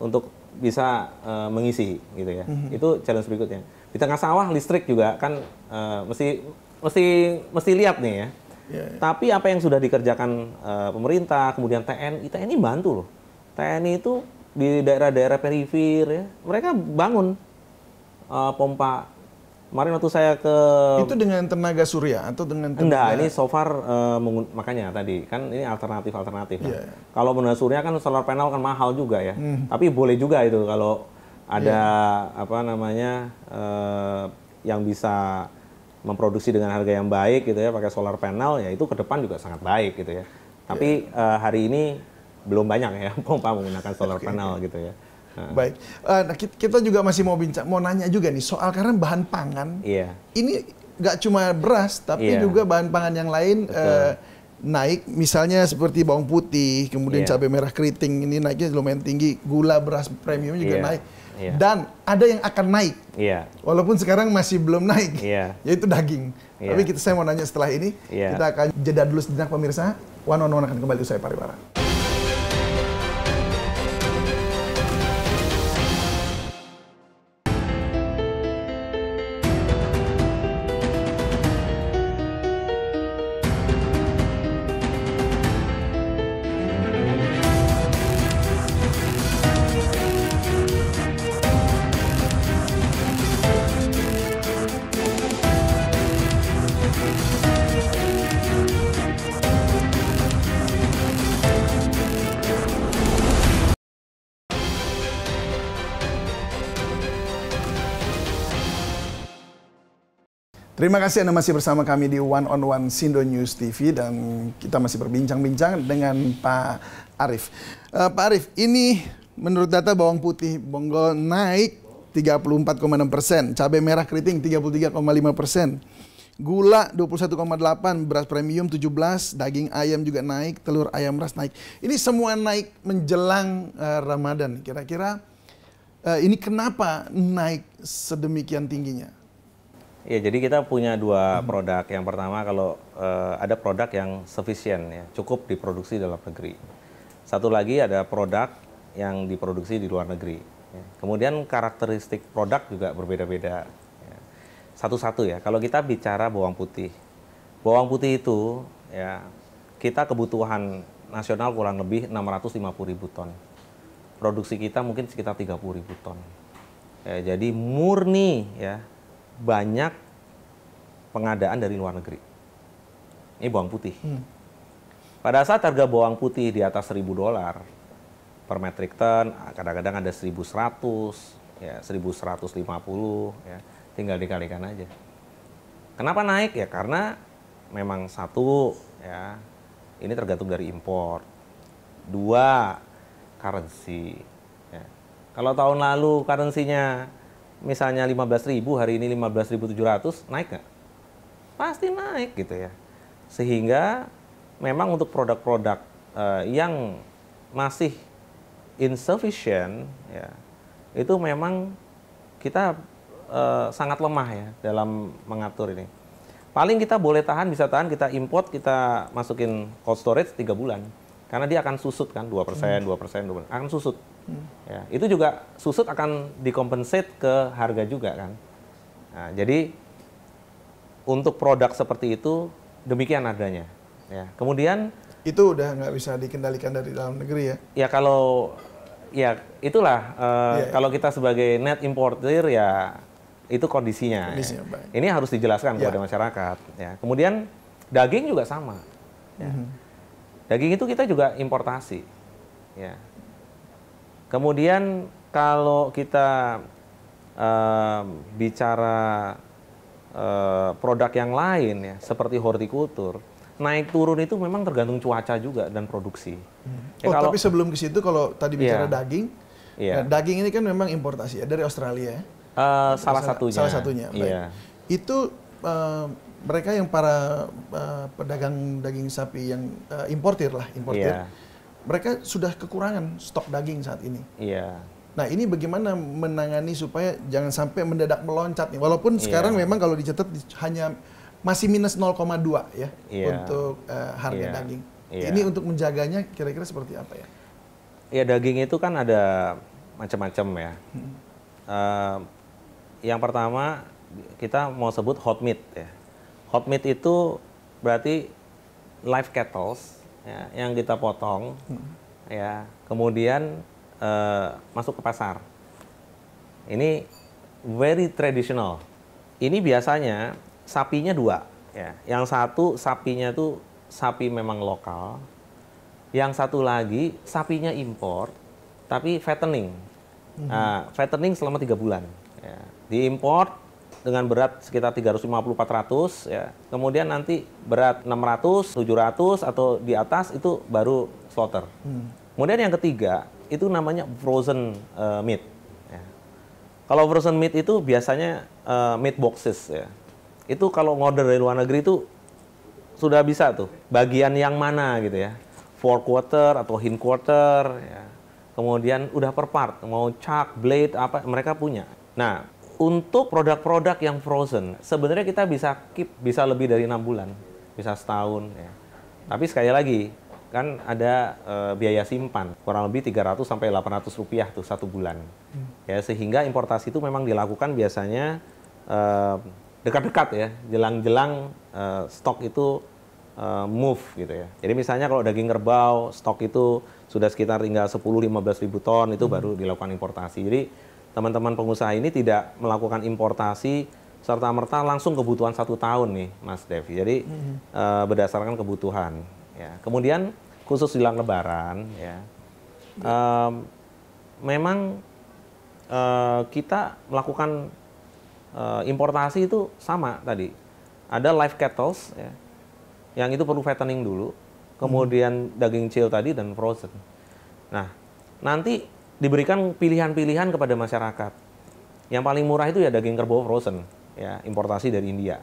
untuk bisa uh, mengisi gitu ya. Mm-hmm. Itu challenge berikutnya. Di tengah sawah listrik juga kan uh, mesti mesti mesti lihat nih ya. Yeah, yeah. Tapi apa yang sudah dikerjakan uh, pemerintah, kemudian TNI, TNI bantu loh. TNI itu di daerah-daerah perifer ya, mereka bangun uh, pompa Kemarin waktu saya ke itu dengan tenaga surya atau dengan tenaga... enggak ini so far uh, makanya tadi kan ini alternatif alternatif. Yeah. Iya, kan? Iya. Kalau tenaga surya kan solar panel kan mahal juga ya. Mm. Tapi boleh juga itu kalau ada yeah. apa namanya uh, yang bisa memproduksi dengan harga yang baik gitu ya pakai solar panel ya itu ke depan juga sangat baik gitu ya. Tapi yeah. Iya. uh, hari ini belum banyak ya pompa menggunakan solar okay, panel gitu ya. Baik. Uh, nah, kita juga masih mau bincang, mau nanya juga nih soal karena bahan pangan. Iya. Ini nggak cuma beras, tapi iya. juga bahan pangan yang lain. Uh, naik misalnya seperti bawang putih, kemudian yeah. cabai merah keriting ini naiknya lumayan tinggi, gula beras premium juga yeah. naik. Yeah. Dan ada yang akan naik. Yeah. Walaupun sekarang masih belum naik, yeah. yaitu daging. Yeah. Tapi kita saya mau nanya setelah ini, yeah. kita akan jeda dulu sejenak pemirsa. One on one akan kembali usai pariwara. Terima kasih Anda masih bersama kami di One on One Sindo News TV dan kita masih berbincang-bincang dengan Pak Arif. Uh, Pak Arif, ini menurut data bawang putih bonggol naik 34,6 persen, cabai merah keriting 33,5 persen, gula 21,8, beras premium 17, daging ayam juga naik, telur ayam ras naik. Ini semua naik menjelang uh, Ramadan. Kira-kira uh, ini kenapa naik sedemikian tingginya? Ya, jadi kita punya dua hmm. produk. Yang pertama kalau uh, ada produk yang sufficient ya, cukup diproduksi dalam negeri. Satu lagi ada produk yang diproduksi di luar negeri. Ya. Kemudian karakteristik produk juga berbeda-beda. Ya. Satu-satu ya. Kalau kita bicara bawang putih, bawang putih itu ya kita kebutuhan nasional kurang lebih 650 ribu ton. Produksi kita mungkin sekitar 30 ribu ton. Ya, jadi murni ya banyak pengadaan dari luar negeri. Ini bawang putih. Hmm. Pada saat harga bawang putih di atas 1000 dolar per metric ton, kadang-kadang ada 1100, ya 1150 ya. Tinggal dikalikan aja. Kenapa naik? Ya karena memang satu ya ini tergantung dari impor. Dua currency. Ya. Kalau tahun lalu currency-nya misalnya 15.000 hari ini 15.700 naik nggak? Pasti naik gitu ya. Sehingga memang untuk produk-produk uh, yang masih insufficient ya itu memang kita uh, sangat lemah ya dalam mengatur ini. Paling kita boleh tahan bisa tahan kita import kita masukin cold storage 3 bulan karena dia akan susut kan 2%, 2%, 2%, 2% akan susut. Hmm. Ya, itu juga susut akan dikompensate ke harga juga kan. Nah, jadi untuk produk seperti itu demikian adanya. Ya, kemudian itu udah nggak bisa dikendalikan dari dalam negeri ya? Ya kalau ya itulah uh, eh, yeah, yeah. kalau kita sebagai net importer ya itu kondisinya. Ya. kondisinya ya. Ini harus dijelaskan yeah. kepada iya. masyarakat. Ya. Kemudian daging juga sama. Ya. Mm -hmm. Daging itu kita juga importasi. Ya. Kemudian kalau kita uh, bicara uh, produk yang lain ya, seperti hortikultur, naik turun itu memang tergantung cuaca juga dan produksi. Hmm. Ya, oh, kalau, tapi sebelum ke situ kalau tadi iya. bicara yeah. daging, yeah. Nah, daging ini kan memang importasi ya dari Australia. Uh, salah satunya. Salah satunya. Baik. Iya. Itu uh, mereka yang para uh, pedagang daging sapi yang uh, importir lah, importir. Yeah mereka sudah kekurangan stok daging saat ini. Iya. Nah ini bagaimana menangani supaya jangan sampai mendadak meloncat nih. Walaupun iya. sekarang memang kalau dicatat hanya masih minus 0,2 ya iya. untuk uh, harga iya. daging. Ini untuk menjaganya kira-kira seperti apa ya? Ya daging itu kan ada macam-macam ya. Hmm. Uh, yang pertama kita mau sebut hot meat ya. Hot meat itu berarti live cattles ya, yang kita potong hmm. ya kemudian uh, masuk ke pasar ini very traditional ini biasanya sapinya dua ya yang satu sapinya tuh sapi memang lokal yang satu lagi sapinya import, tapi fattening -hmm. nah, fattening selama tiga bulan ya. diimport dengan berat sekitar 350-400 ya. Kemudian nanti berat 600, 700 atau di atas itu baru slaughter. Hmm. Kemudian yang ketiga itu namanya frozen uh, meat. Ya. Kalau frozen meat itu biasanya uh, meat boxes ya. Itu kalau order dari luar negeri itu sudah bisa tuh bagian yang mana gitu ya. Four quarter atau hind quarter ya. Kemudian udah per part, mau chuck, blade apa mereka punya. Nah, untuk produk-produk yang frozen sebenarnya kita bisa keep bisa lebih dari enam bulan bisa setahun ya tapi sekali lagi kan ada e, biaya simpan kurang lebih 300 sampai 800 rupiah tuh satu bulan hmm. ya sehingga importasi itu memang dilakukan biasanya eh, dekat-dekat ya jelang-jelang e, stok itu e, move gitu ya jadi misalnya kalau daging kerbau stok itu sudah sekitar tinggal 10-15 ribu ton itu hmm. baru dilakukan importasi jadi teman-teman pengusaha ini tidak melakukan importasi serta merta langsung kebutuhan satu tahun nih, Mas Devi. Jadi mm-hmm. uh, berdasarkan kebutuhan. Ya. Kemudian khusus jelang Lebaran, ya, uh, memang uh, kita melakukan uh, importasi itu sama tadi. Ada live kettles, ya, yang itu perlu fattening dulu. Hmm. Kemudian hmm daging chill tadi dan frozen. Nah, nanti diberikan pilihan-pilihan kepada masyarakat. Yang paling murah itu ya daging kerbau frozen, ya importasi dari India.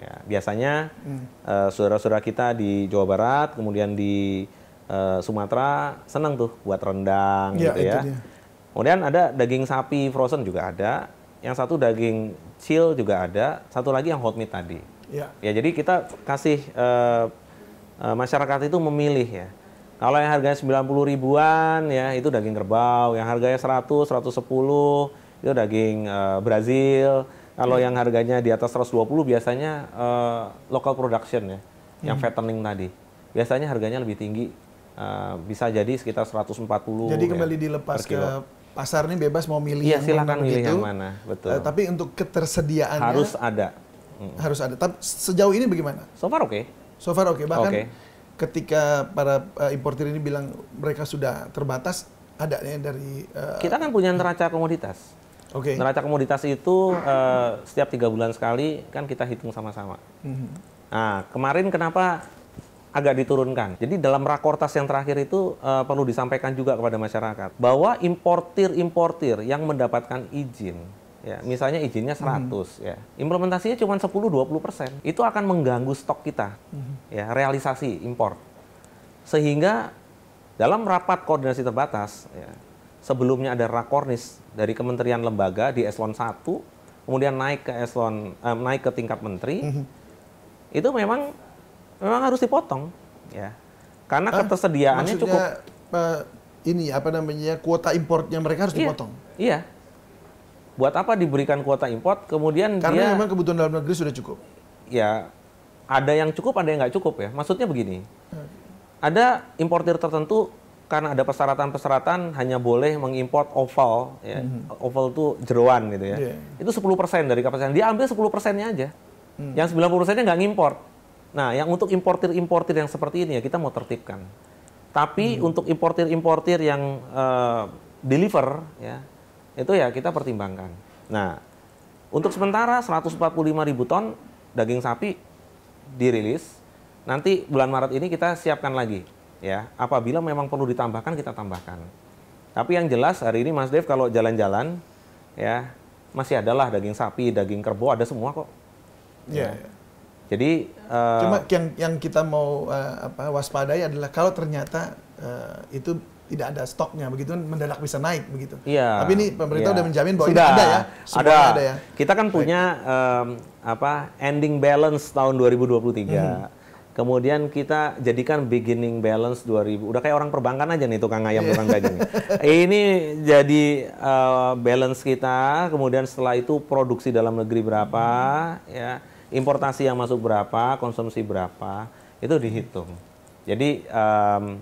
Ya, biasanya hmm. Eh, saudara-saudara hmm. uh, kita di Jawa Barat, kemudian di uh, Sumatera senang tuh buat rendang ya, gitu ya. Kemudian ada daging sapi frozen juga ada, yang satu daging chill juga ada, satu lagi yang hot meat tadi. Ya, ya jadi kita kasih uh, uh, masyarakat itu memilih ya kalau yang harganya 90 ribuan ya itu daging kerbau, yang harganya 100, 110 itu daging uh, Brazil. Kalau hmm. yang harganya di atas 120 biasanya uh, local production ya, hmm. yang fattening tadi. Biasanya harganya lebih tinggi, uh, bisa jadi sekitar 140. Jadi ya, kembali dilepas ke pasar ini bebas mau milih ya, yang silakan mana milih gitu. yang mana, betul. Uh, tapi untuk ketersediaannya harus ada. Hmm. Harus ada. Tapi sejauh ini bagaimana? So far oke. Okay. So far oke. Okay. Bahkan okay ketika para uh, eh, importer ini bilang mereka sudah terbatas ada ya dari uh, kita kan punya neraca komoditas. Okay. Neraca komoditas itu uh, setiap tiga bulan sekali kan kita hitung sama-sama. Mm -hmm. Nah kemarin kenapa agak diturunkan. Jadi dalam rakortas yang terakhir itu uh, perlu disampaikan juga kepada masyarakat bahwa importir-importir yang mendapatkan izin Ya, misalnya izinnya 100 hmm. ya. Implementasinya cuma 10 20 persen. Itu akan mengganggu stok kita. Hmm. Ya, realisasi impor. Sehingga dalam rapat koordinasi terbatas ya, sebelumnya ada rakornis dari kementerian lembaga di eselon 1, kemudian naik ke eselon eh, naik ke tingkat menteri. Hmm. Itu memang memang harus dipotong ya. Karena ah, ketersediaannya cukup uh, ini apa namanya kuota importnya mereka harus iya, dipotong. Iya buat apa diberikan kuota import kemudian karena dia, memang kebutuhan dalam negeri sudah cukup ya ada yang cukup ada yang nggak cukup ya maksudnya begini hmm. ada importir tertentu karena ada persyaratan-persyaratan hanya boleh mengimport oval ya. hmm Oval itu jeruan gitu ya. Yeah. Itu 10% dari kapasitas. Dia ambil 10%-nya aja. Mm. Yang 90%-nya nggak ngimpor. Nah, yang untuk importir-importir yang seperti ini ya kita mau tertibkan. Tapi mm. untuk importir-importir yang uh, deliver ya, itu ya kita pertimbangkan. Nah, untuk sementara 145 ribu ton daging sapi dirilis. Nanti bulan Maret ini kita siapkan lagi, ya. Apabila memang perlu ditambahkan kita tambahkan. Tapi yang jelas hari ini Mas Dev kalau jalan-jalan, ya masih adalah daging sapi, daging kerbau ada semua kok. Iya. Yeah. Iya. Jadi uh, cuma yang yang kita mau uh, apa waspadai adalah kalau ternyata uh, itu tidak ada stoknya begitu kan mendadak bisa naik begitu. Iya. Tapi ini pemerintah iya. udah menjamin bahwa Sudah. ada ya. Sudah. ada. ada ya. Kita kan punya um, apa ending balance tahun 2023. Hmm. Kemudian kita jadikan beginning balance 2000. Udah kayak orang perbankan aja nih tukang ayam, tukang tukang iya. daging. ini jadi uh, balance kita, kemudian setelah itu produksi dalam negeri berapa, hmm. ya, importasi yang masuk berapa, konsumsi berapa, itu dihitung. Jadi um,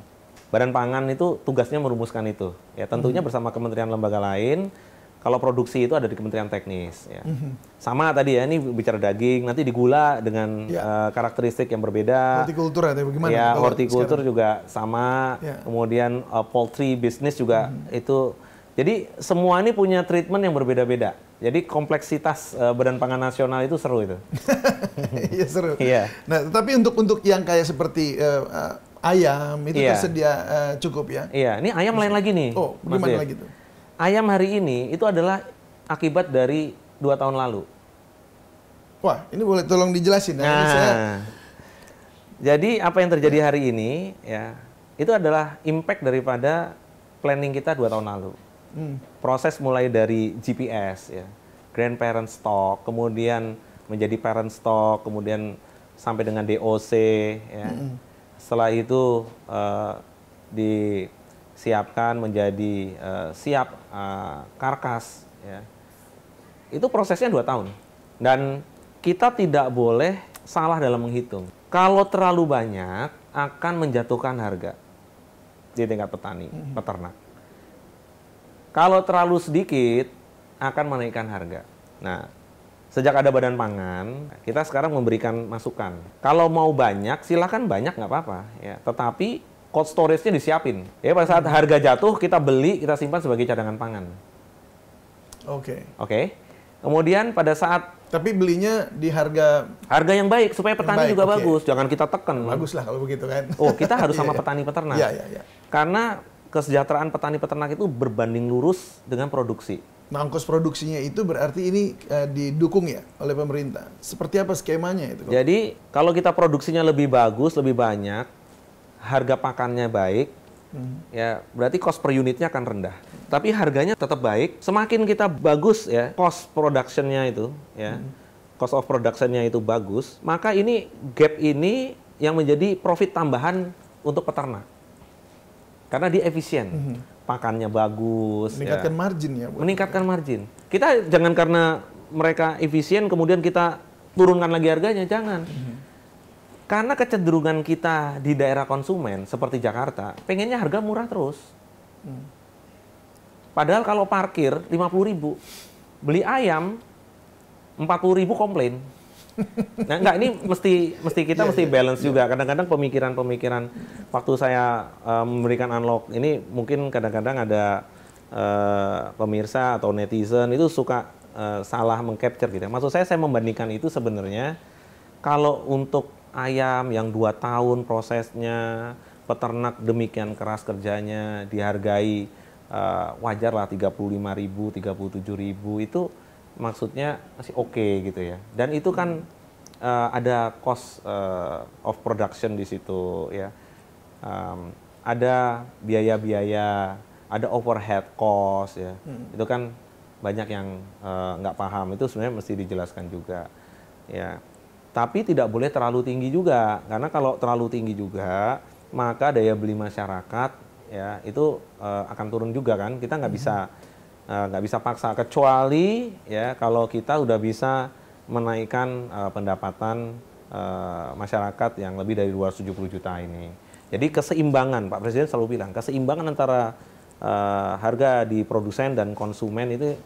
Badan Pangan itu tugasnya merumuskan itu. Ya, tentunya mhm. bersama kementerian lembaga lain. Kalau produksi itu ada di Kementerian Teknis. Ya. Mhm. Sama tadi ya, ini bicara daging, nanti digula dengan yeah. Ya. uh, karakteristik yang berbeda. Hortikultur ya, bagaimana? Ya, hortikultur juga sama. Yeah. Kemudian uh, poultry bisnis juga -hmm. itu. Jadi semua ini punya treatment yang berbeda-beda. Jadi kompleksitas uh, Badan Pangan Nasional itu seru itu. Iya seru. Iya. Nah, tapi untuk untuk yang kayak seperti uh, ayam itu yeah. tersedia uh, cukup ya. Iya, ini ayam Maksud. lain lagi nih. Oh, gimana lagi tuh? Ayam hari ini itu adalah akibat dari dua tahun lalu. Wah, ini boleh tolong dijelasin ya. Nah, saya... jadi apa yang terjadi hari ini ya itu adalah impact daripada planning kita dua tahun lalu. Hmm. Proses mulai dari GPS ya, grandparent stock, kemudian menjadi parent stock, kemudian sampai dengan DOC ya. Hmm setelah itu uh, disiapkan menjadi uh, siap uh, karkas. Ya. Itu prosesnya dua tahun. Dan kita tidak boleh salah dalam menghitung. Kalau terlalu banyak akan menjatuhkan harga di tingkat petani, mm-hmm. peternak. Kalau terlalu sedikit akan menaikkan harga. Nah, sejak ada badan pangan, kita sekarang memberikan masukan. Kalau mau banyak, silahkan banyak nggak apa-apa. Ya, tetapi cold storage-nya disiapin. Ya, pada saat harga jatuh, kita beli, kita simpan sebagai cadangan pangan. Oke. Okay. Oke. Okay? Kemudian pada saat tapi belinya di harga harga yang baik supaya petani baik, juga okay. bagus. Jangan kita teken. Bagus lah kalau begitu kan. Oh, kita harus sama iya, iya. petani peternak. Iya, iya, iya. Karena kesejahteraan petani peternak itu berbanding lurus dengan produksi. Nah, ongkos produksinya itu berarti ini uh, didukung ya oleh pemerintah. Seperti apa skemanya itu? Jadi, kalau kita produksinya lebih bagus, lebih banyak, harga pakannya baik, hmm. ya berarti cost per unitnya akan rendah. Tapi harganya tetap baik. Semakin kita bagus ya cost productionnya itu, ya hmm. cost of productionnya itu bagus, maka ini gap ini yang menjadi profit tambahan untuk peternak karena dia efisien. Hmm pakannya bagus. Meningkatkan ya. margin ya. Meningkatkan margin. Kita jangan karena mereka efisien kemudian kita turunkan lagi harganya, jangan. Mhm. Karena kecenderungan kita di daerah konsumen seperti Jakarta, pengennya harga murah terus. Hmm. Padahal kalau parkir 50.000 ribu, beli ayam 40.000 ribu komplain nah, enggak ini mesti mesti kita yeah, mesti yeah, balance yeah. juga. Iya. Kadang-kadang pemikiran-pemikiran waktu saya um, memberikan unlock ini mungkin kadang-kadang ada uh, pemirsa atau netizen itu suka uh, salah mengcapture gitu. Ya. Maksud saya saya membandingkan itu sebenarnya kalau untuk ayam yang dua tahun prosesnya peternak demikian keras kerjanya dihargai uh, wajar lah lima ribu, tujuh ribu itu maksudnya masih oke okay, gitu ya. Dan itu kan uh, ada cost uh, of production di situ ya. Um, ada biaya-biaya, ada overhead cost ya. Hmm. Itu kan banyak yang eh, nggak uh, paham itu sebenarnya mesti dijelaskan juga ya tapi tidak boleh terlalu tinggi juga karena kalau terlalu tinggi juga maka daya beli masyarakat ya itu uh, akan turun juga kan kita nggak hmm. bisa Eh, nggak bisa paksa kecuali ya kalau kita udah bisa menaikkan uh, pendapatan uh, masyarakat yang lebih dari 270 juta ini. Jadi keseimbangan Pak Presiden selalu bilang keseimbangan antara uh, harga di produsen dan konsumen itu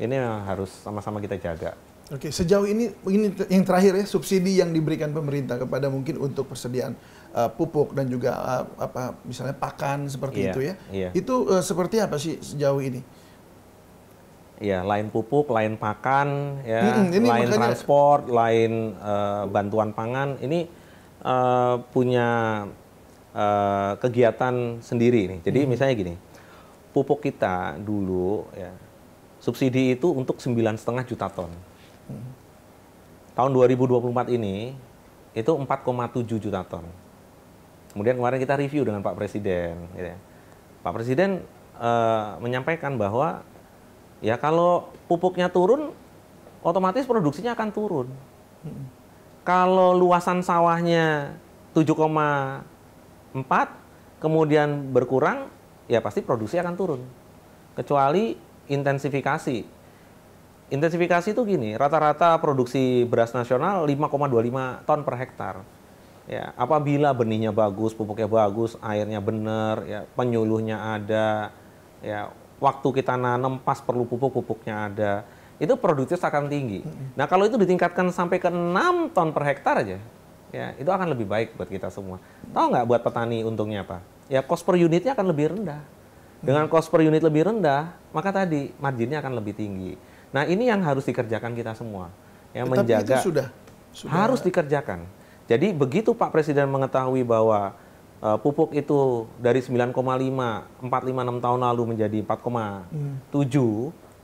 ini harus sama-sama kita jaga. Oke, sejauh ini ini yang terakhir ya subsidi yang diberikan pemerintah kepada mungkin untuk persediaan uh, pupuk dan juga uh, apa misalnya pakan seperti yeah, itu ya. Yeah. Itu uh, seperti apa sih sejauh ini? ya lain pupuk, lain pakan, ya, hmm, lain makanya... transport, lain uh, bantuan pangan ini uh, punya uh, kegiatan sendiri nih. Jadi hmm. misalnya gini, pupuk kita dulu ya subsidi itu untuk sembilan setengah juta ton. Hmm. Tahun 2024 ini itu 4,7 juta ton. Kemudian kemarin kita review dengan Pak Presiden. Gitu ya. Pak Presiden uh, menyampaikan bahwa Ya kalau pupuknya turun, otomatis produksinya akan turun. Kalau luasan sawahnya 7,4, kemudian berkurang, ya pasti produksi akan turun. Kecuali intensifikasi. Intensifikasi itu gini, rata-rata produksi beras nasional 5,25 ton per hektar. Ya, apabila benihnya bagus, pupuknya bagus, airnya benar, ya, penyuluhnya ada, ya waktu kita nanam pas perlu pupuk pupuknya ada itu produktif akan tinggi. Nah kalau itu ditingkatkan sampai ke 6 ton per hektar aja, ya itu akan lebih baik buat kita semua. Tahu nggak buat petani untungnya apa? Ya cost per unitnya akan lebih rendah. Dengan mm. cost per unit lebih rendah, maka tadi marginnya akan lebih tinggi. Nah ini yang harus dikerjakan kita semua. Ya menjaga itu sudah, sudah harus dikerjakan. Jadi begitu Pak Presiden mengetahui bahwa uh, pupuk itu dari 9,5 456 tahun lalu menjadi 4,7 hmm.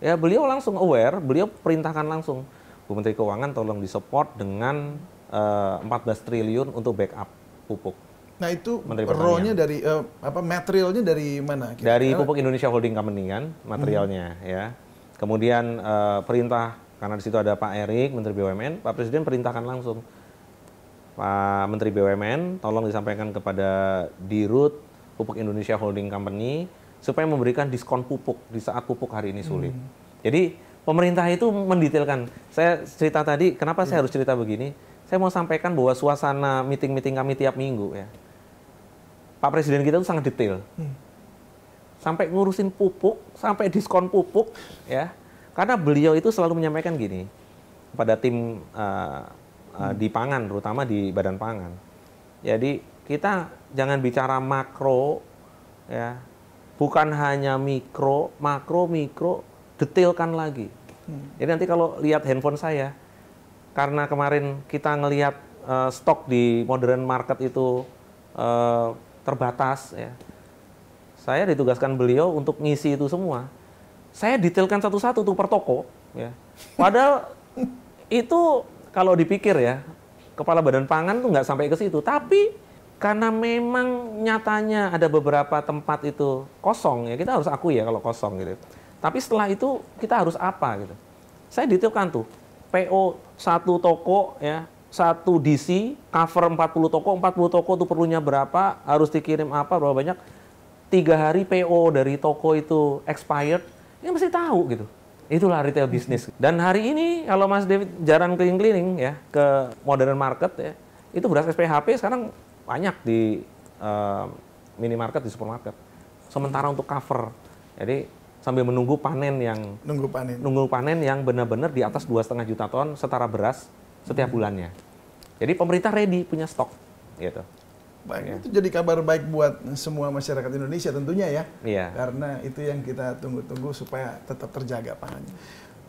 ya beliau langsung aware, beliau perintahkan langsung Bu Menteri Keuangan tolong disupport dengan uh, eh, 14 triliun untuk backup pupuk. Nah itu raw-nya dari uh, apa materialnya dari mana? Kira -kira? Dari Pupuk Indonesia Holding Company kan materialnya hmm. ya. Kemudian uh, perintah karena di situ ada Pak Erik Menteri BUMN, Pak Presiden perintahkan langsung Pak Menteri BUMN tolong disampaikan kepada Dirut Pupuk Indonesia Holding Company supaya memberikan diskon pupuk di saat pupuk hari ini sulit. Hmm. Jadi pemerintah itu mendetailkan. Saya cerita tadi kenapa saya hmm. harus cerita begini? Saya mau sampaikan bahwa suasana meeting-meeting kami tiap minggu ya. Pak Presiden kita itu sangat detail. Hmm. Sampai ngurusin pupuk, sampai diskon pupuk ya. Karena beliau itu selalu menyampaikan gini kepada tim uh, uh, di pangan, terutama di badan pangan. Jadi kita jangan bicara makro, ya bukan hanya mikro, makro, mikro, detailkan lagi. Hmm. Jadi nanti kalau lihat handphone saya, karena kemarin kita ngelihat uh, stok di modern market itu uh, terbatas, ya, saya ditugaskan beliau untuk ngisi itu semua. Saya detailkan satu-satu tuh per toko, ya. Padahal itu kalau dipikir ya, kepala badan pangan tuh nggak sampai ke situ. Tapi karena memang nyatanya ada beberapa tempat itu kosong ya kita harus akui ya kalau kosong gitu. Tapi setelah itu kita harus apa gitu. Saya ditiupkan tuh PO satu toko ya satu DC cover 40 toko 40 toko itu perlunya berapa harus dikirim apa berapa banyak tiga hari PO dari toko itu expired ini ya mesti tahu gitu Itulah retail bisnis. Dan hari ini kalau Mas David jarang keliling-keliling ya ke modern market ya, itu beras SPHP sekarang banyak di uh, minimarket di supermarket. Sementara untuk cover. Jadi sambil menunggu panen yang nunggu panen. Nunggu panen yang benar-benar di atas dua setengah juta ton setara beras setiap hmm. bulannya. Jadi pemerintah ready punya stok gitu. Baik, ya. itu jadi kabar baik buat semua masyarakat Indonesia tentunya ya. Iya. Karena itu yang kita tunggu-tunggu supaya tetap terjaga pangannya.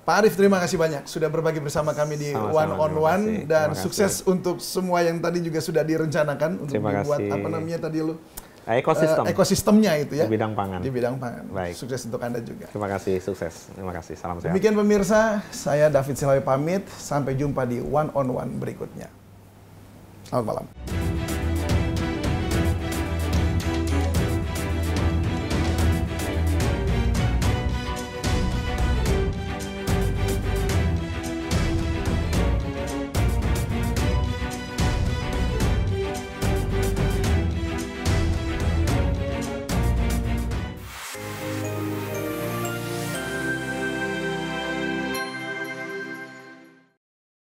Pak Arief terima kasih banyak sudah berbagi bersama kami di Sama-sama, One on One dan sukses untuk semua yang tadi juga sudah direncanakan untuk terima dibuat kasih. apa namanya tadi lu ah, ekosistem uh, ekosistemnya itu ya di bidang pangan di bidang pangan baik sukses untuk anda juga terima kasih sukses terima kasih salam sehat demikian pemirsa saya David Silawi pamit sampai jumpa di one on one berikutnya selamat malam